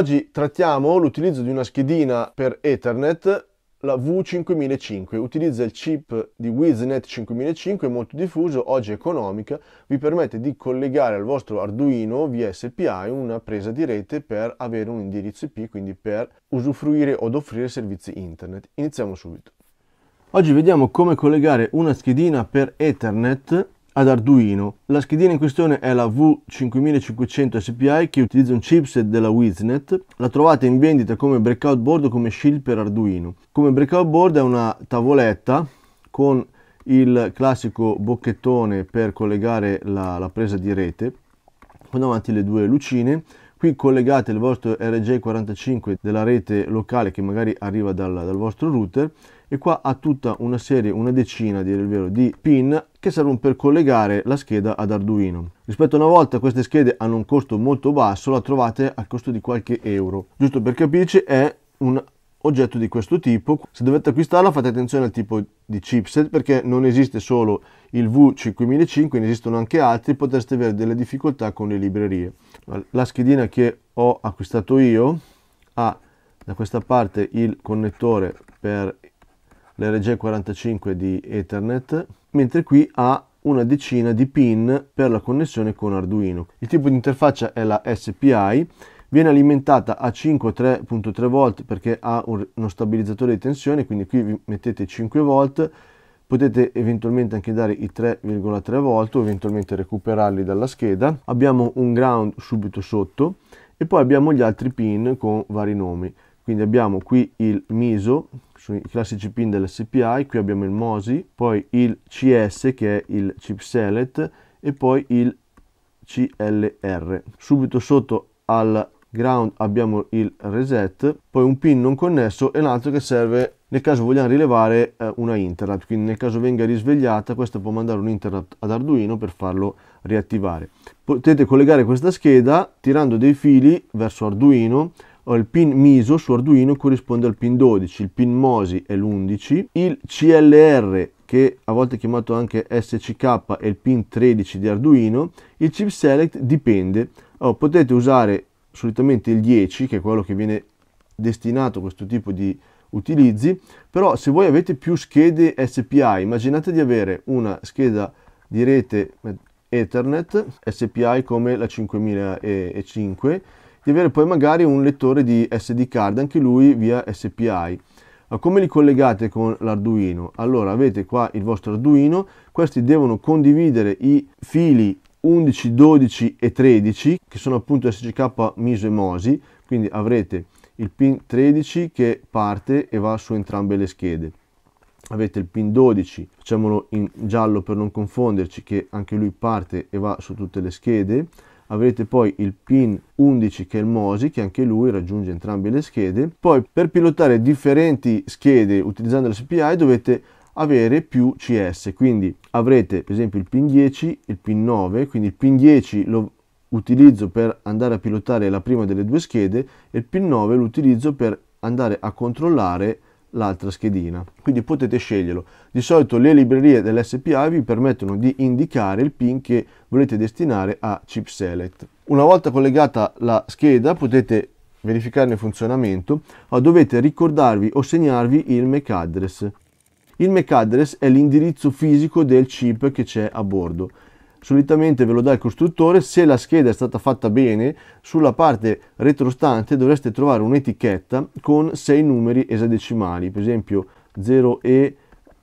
Oggi trattiamo l'utilizzo di una schedina per Ethernet, la V5005. Utilizza il chip di WizNet 5005, molto diffuso, oggi economica. Vi permette di collegare al vostro Arduino via SPI una presa di rete per avere un indirizzo IP, quindi per usufruire od offrire servizi internet. Iniziamo subito. Oggi vediamo come collegare una schedina per Ethernet ad Arduino, la schedina in questione è la V5500 SPI che utilizza un chipset della Wiznet. La trovate in vendita come breakout board o come shield per Arduino. Come breakout board è una tavoletta con il classico bocchettone per collegare la, la presa di rete, con davanti le due lucine. Qui collegate il vostro RJ45 della rete locale che magari arriva dal, dal vostro router e qua ha tutta una serie, una decina dire il vero, di pin che servono per collegare la scheda ad Arduino. Rispetto a una volta queste schede hanno un costo molto basso, la trovate al costo di qualche euro. Giusto per capirci è un oggetto di questo tipo. Se dovete acquistarla fate attenzione al tipo di chipset perché non esiste solo il V5005, ne esistono anche altri, potreste avere delle difficoltà con le librerie. La schedina che ho acquistato io ha da questa parte il connettore per lrg 45 di Ethernet, mentre qui ha una decina di pin per la connessione con Arduino. Il tipo di interfaccia è la SPI, viene alimentata a 5 3.3 volt perché ha uno stabilizzatore di tensione, quindi qui mettete 5 volt, potete eventualmente anche dare i 3,3 volt o eventualmente recuperarli dalla scheda. Abbiamo un ground subito sotto e poi abbiamo gli altri pin con vari nomi quindi abbiamo qui il MISO, i classici pin dell'SPI, qui abbiamo il MOSI, poi il CS che è il chip select e poi il CLR. Subito sotto al ground abbiamo il reset, poi un pin non connesso e l'altro che serve nel caso vogliamo rilevare eh, una interrupt, quindi nel caso venga risvegliata questa può mandare un interrupt ad Arduino per farlo riattivare. Potete collegare questa scheda tirando dei fili verso Arduino il pin MISO su Arduino corrisponde al pin 12, il pin MOSI è l'11, il CLR che a volte è chiamato anche SCK è il pin 13 di Arduino, il chip select dipende, allora, oh, potete usare solitamente il 10 che è quello che viene destinato a questo tipo di utilizzi, però se voi avete più schede SPI, immaginate di avere una scheda di rete Ethernet SPI come la 5005 di avere poi magari un lettore di SD card, anche lui via SPI. come li collegate con l'Arduino? Allora avete qua il vostro Arduino, questi devono condividere i fili 11, 12 e 13 che sono appunto SGK, MISO e MOSI, quindi avrete il pin 13 che parte e va su entrambe le schede. Avete il pin 12, facciamolo in giallo per non confonderci, che anche lui parte e va su tutte le schede avrete poi il pin 11 che è il Mosi che anche lui raggiunge entrambe le schede poi per pilotare differenti schede utilizzando la l'SPI dovete avere più CS quindi avrete per esempio il pin 10 il pin 9 quindi il pin 10 lo utilizzo per andare a pilotare la prima delle due schede e il pin 9 lo utilizzo per andare a controllare l'altra schedina. Quindi potete sceglierlo. Di solito le librerie dell'SPI vi permettono di indicare il pin che volete destinare a chip select. Una volta collegata la scheda potete verificarne il funzionamento, ma dovete ricordarvi o segnarvi il MAC address. Il MAC address è l'indirizzo fisico del chip che c'è a bordo solitamente ve lo dà il costruttore, se la scheda è stata fatta bene, sulla parte retrostante dovreste trovare un'etichetta con sei numeri esadecimali, per esempio 0E,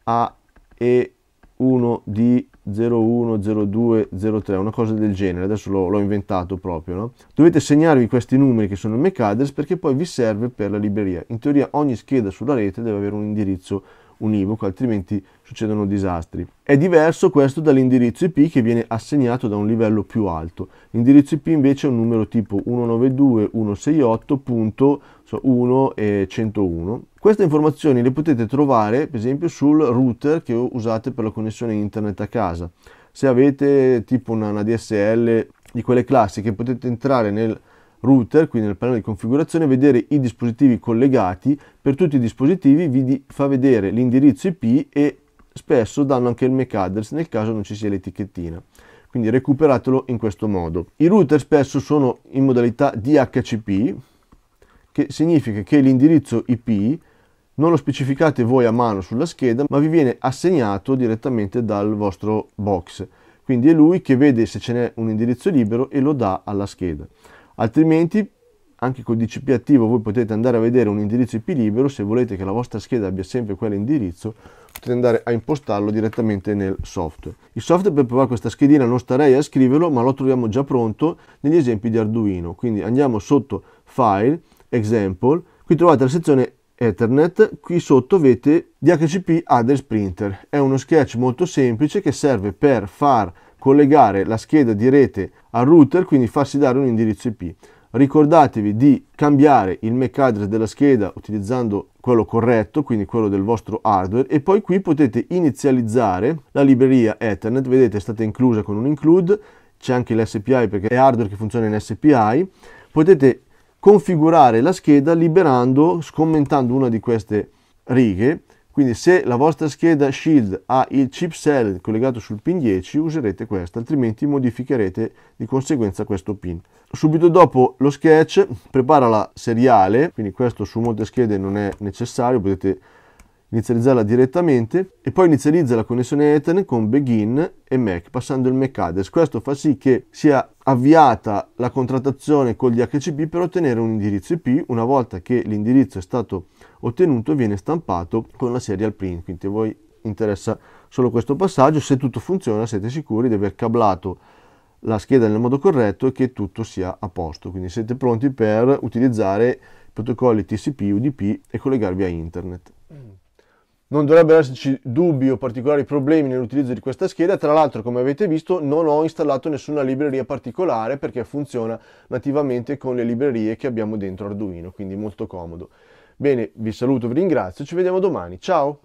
AE, 1D, 01, 02, 03, una cosa del genere, adesso l'ho inventato proprio. No? Dovete segnarvi questi numeri che sono il McAddress perché poi vi serve per la libreria. In teoria ogni scheda sulla rete deve avere un indirizzo univoco, altrimenti succedono disastri. È diverso questo dall'indirizzo IP che viene assegnato da un livello più alto. L'indirizzo IP invece è un numero tipo 192.168.1 e 101. Queste informazioni le potete trovare per esempio sul router che usate per la connessione internet a casa. Se avete tipo una, una DSL di quelle classiche potete entrare nel router, quindi nel panel di configurazione, vedere i dispositivi collegati. Per tutti i dispositivi vi fa vedere l'indirizzo IP e spesso danno anche il MAC address nel caso non ci sia l'etichettina. Quindi recuperatelo in questo modo. I router spesso sono in modalità DHCP, che significa che l'indirizzo IP non lo specificate voi a mano sulla scheda, ma vi viene assegnato direttamente dal vostro box. Quindi è lui che vede se ce n'è un indirizzo libero e lo dà alla scheda. Altrimenti anche col DCP attivo voi potete andare a vedere un indirizzo IP libero, se volete che la vostra scheda abbia sempre quell'indirizzo potete andare a impostarlo direttamente nel software. Il software per provare questa schedina non starei a scriverlo ma lo troviamo già pronto negli esempi di Arduino, quindi andiamo sotto File, Example, qui trovate la sezione Ethernet, qui sotto avete DHCP Address Printer, è uno sketch molto semplice che serve per far collegare la scheda di rete al router, quindi farsi dare un indirizzo IP. Ricordatevi di cambiare il MAC address della scheda utilizzando quello corretto, quindi quello del vostro hardware, e poi qui potete inizializzare la libreria Ethernet, vedete è stata inclusa con un include, c'è anche l'SPI perché è hardware che funziona in SPI, potete configurare la scheda liberando, scommentando una di queste righe quindi se la vostra scheda Shield ha il chip Cell collegato sul pin 10 userete questa, altrimenti modificherete di conseguenza questo pin. Subito dopo lo sketch prepara la seriale, quindi questo su molte schede non è necessario, potete inizializzarla direttamente e poi inizializza la connessione Ethernet con begin e MAC passando il MAC address. Questo fa sì che sia avviata la contrattazione con gli HCP per ottenere un indirizzo IP. Una volta che l'indirizzo è stato ottenuto viene stampato con la serial print, quindi a voi interessa solo questo passaggio. Se tutto funziona siete sicuri di aver cablato la scheda nel modo corretto e che tutto sia a posto, quindi siete pronti per utilizzare protocolli TCP, UDP e collegarvi a internet. Mm non dovrebbero esserci dubbi o particolari problemi nell'utilizzo di questa scheda, tra l'altro come avete visto non ho installato nessuna libreria particolare perché funziona nativamente con le librerie che abbiamo dentro Arduino, quindi molto comodo. Bene, vi saluto, vi ringrazio, ci vediamo domani, ciao!